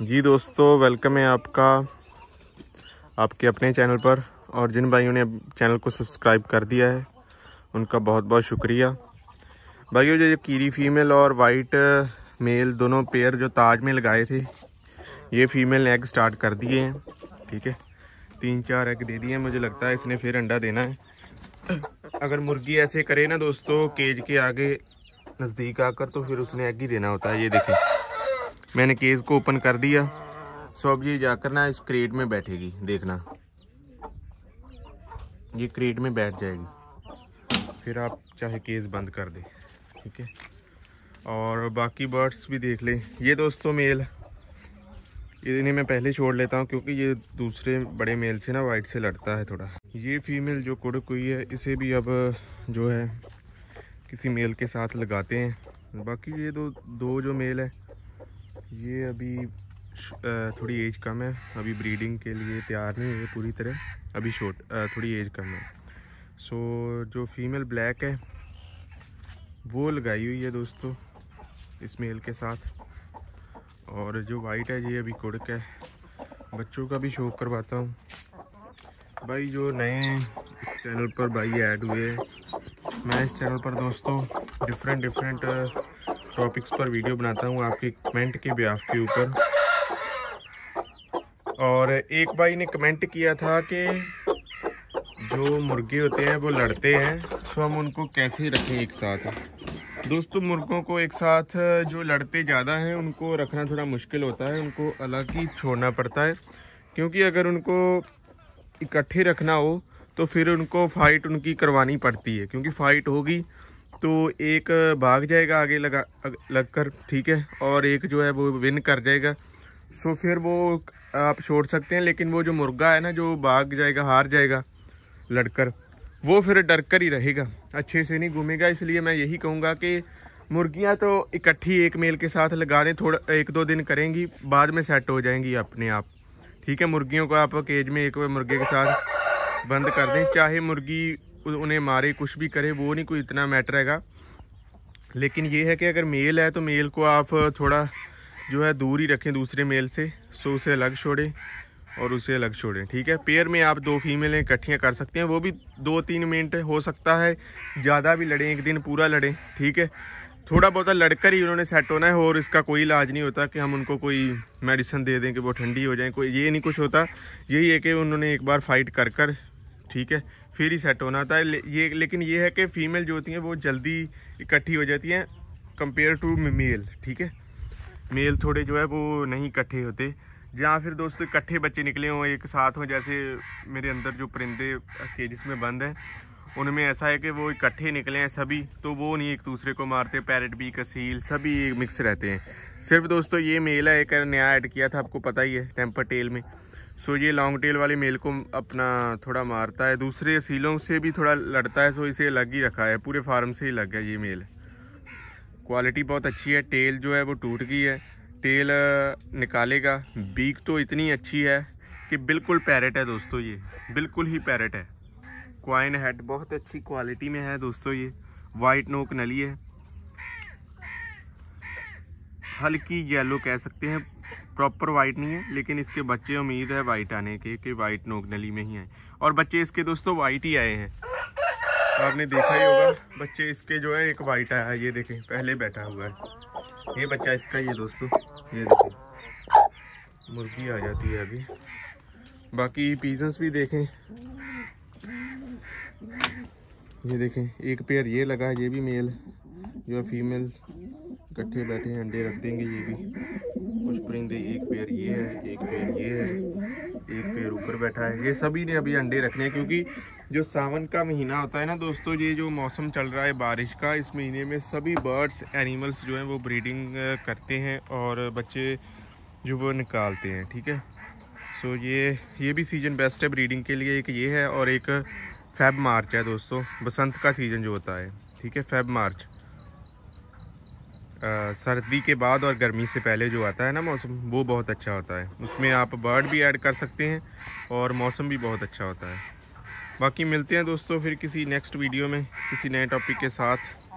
जी दोस्तों वेलकम है आपका आपके अपने चैनल पर और जिन भाइयों ने चैनल को सब्सक्राइब कर दिया है उनका बहुत बहुत शुक्रिया भाइयों जो कीरी फीमेल और वाइट मेल दोनों पेयर जो ताज में लगाए थे ये फीमेल ने एग स्टार्ट कर दिए हैं ठीक है तीन चार एग दे दिए मुझे लगता है इसने फिर अंडा देना है अगर मुर्गी ऐसे करे ना दोस्तों केज के आगे नज़दीक आकर तो फिर उसने एग ही देना होता है ये देखें मैंने केस को ओपन कर दिया सो अब ये जाकर ना इस क्रेट में बैठेगी देखना ये क्रेट में बैठ जाएगी फिर आप चाहे केस बंद कर दें ठीक है और बाकी बर्ड्स भी देख लें ये दोस्तों मेल ये इन्हें मैं पहले छोड़ लेता हूँ क्योंकि ये दूसरे बड़े मेल से ना वाइट से लड़ता है थोड़ा ये फीमेल जो कुड़क हुई है इसे भी अब जो है किसी मेल के साथ लगाते हैं बाकी ये दो दो जो मेल है ये अभी थोड़ी एज कम है अभी ब्रीडिंग के लिए तैयार नहीं है पूरी तरह अभी शॉर्ट थोड़ी एज कम है सो so, जो फीमेल ब्लैक है वो लगाई हुई है दोस्तों इस मेल के साथ और जो वाइट है ये अभी कुड़क है बच्चों का भी शौक करवाता हूँ भाई जो नए इस चैनल पर भाई ऐड हुए हैं मैं इस चैनल पर दोस्तों डिफरेंट डिफरेंट टॉपिक्स पर वीडियो बनाता हूँ आपके कमेंट के ब्याह के ऊपर और एक भाई ने कमेंट किया था कि जो मुर्गे होते हैं वो लड़ते हैं तो हम उनको कैसे रखें एक साथ दोस्तों मुर्गों को एक साथ जो लड़ते ज़्यादा हैं उनको रखना थोड़ा मुश्किल होता है उनको अलग ही छोड़ना पड़ता है क्योंकि अगर उनको इकट्ठे रखना हो तो फिर उनको फ़ाइट उनकी करवानी पड़ती है क्योंकि फ़ाइट होगी तो एक भाग जाएगा आगे लगा लग कर ठीक है और एक जो है वो विन कर जाएगा सो फिर वो आप छोड़ सकते हैं लेकिन वो जो मुर्गा है ना जो भाग जाएगा हार जाएगा लड़कर वो फिर डर कर ही रहेगा अच्छे से नहीं घूमेगा इसलिए मैं यही कहूँगा कि मुर्गियाँ तो इकट्ठी एक मेल के साथ लगा दें थोड़ा एक दो दिन करेंगी बाद में सेट हो जाएंगी अपने आप ठीक है मुर्गियों को आप केज में एक मुर्गे के साथ बंद कर दें चाहे मुर्गी उन्हें मारे कुछ भी करे वो नहीं कोई इतना मैटर हैगा लेकिन ये है कि अगर मेल है तो मेल को आप थोड़ा जो है दूर ही रखें दूसरे मेल से सो उसे अलग छोड़ें और उसे अलग छोड़ें ठीक है पेयर में आप दो फीमेलें इकट्ठियाँ कर सकते हैं वो भी दो तीन मिनट हो सकता है ज़्यादा भी लड़ें एक दिन पूरा लड़ें ठीक है थोड़ा बहुत लड़कर ही उन्होंने सेट होना है और इसका कोई इलाज नहीं होता कि हम उनको कोई मेडिसिन दे दें कि वो ठंडी हो जाए कोई ये नहीं कुछ होता यही है कि उन्होंने एक बार फाइट कर कर ठीक है फिर ही सेट होना होता है ले, ये लेकिन ये है कि फ़ीमेल जो होती हैं वो जल्दी इकट्ठी हो जाती हैं कंपेयर टू मेल ठीक है मेल थोड़े जो है वो नहीं इकट्ठे होते या फिर दोस्तों इकट्ठे बच्चे निकले हों एक साथ हों जैसे मेरे अंदर जो परिंदे केजिस में बंद हैं उनमें ऐसा है कि वो इकट्ठे निकले हैं सभी तो वो नहीं एक दूसरे को मारते पैरट भी कसील सभी मिक्स रहते हैं सिर्फ दोस्तों ये मेल है एक नया ऐड किया था आपको पता ही है टेम्पर टेल में सो ये लॉन्ग टेल वाले मेल को अपना थोड़ा मारता है दूसरे सीलों से भी थोड़ा लड़ता है सो इसे अलग ही रखा है पूरे फार्म से ही लग है ये मेल क्वालिटी बहुत अच्छी है टेल जो है वो टूट गई है टेल निकालेगा बीक तो इतनी अच्छी है कि बिल्कुल पैरेट है दोस्तों ये बिल्कुल ही पैरेट है क्वाइन हेड बहुत अच्छी क्वालिटी में है दोस्तों ये वाइट नोक नली है हल्की येलो कह सकते हैं प्रॉपर वाइट नहीं है लेकिन इसके बच्चे उम्मीद है वाइट आने के कि वाइट नोकनली में ही आए और बच्चे इसके दोस्तों वाइट ही आए हैं तो आपने देखा ही होगा बच्चे इसके जो है एक वाइट आया है ये देखें पहले बैठा हुआ है ये बच्चा इसका ये दोस्तों ये देखें मुर्गी आ जाती है अभी बाकी पीजन्स भी देखें ये देखें एक पेयर ये लगा है ये भी मेल जो फीमेल इकट्ठे बैठे हैं अंडे रख देंगे ये भी कुछ परिंदे एक पैर ये है एक पैर ये है एक पैर ऊपर बैठा है ये सभी ने अभी अंडे रखने हैं क्योंकि जो सावन का महीना होता है ना दोस्तों ये जो मौसम चल रहा है बारिश का इस महीने में सभी बर्ड्स एनिमल्स जो हैं वो ब्रीडिंग करते हैं और बच्चे जो वो निकालते हैं ठीक है सो ये ये भी सीज़न बेस्ट है ब्रीडिंग के लिए एक ये है और एक फेब मार्च है दोस्तों बसंत का सीज़न जो होता है ठीक है फेब मार्च सर्दी के बाद और गर्मी से पहले जो आता है ना मौसम वो बहुत अच्छा होता है उसमें आप बर्ड भी ऐड कर सकते हैं और मौसम भी बहुत अच्छा होता है बाकी मिलते हैं दोस्तों फिर किसी नेक्स्ट वीडियो में किसी नए टॉपिक के साथ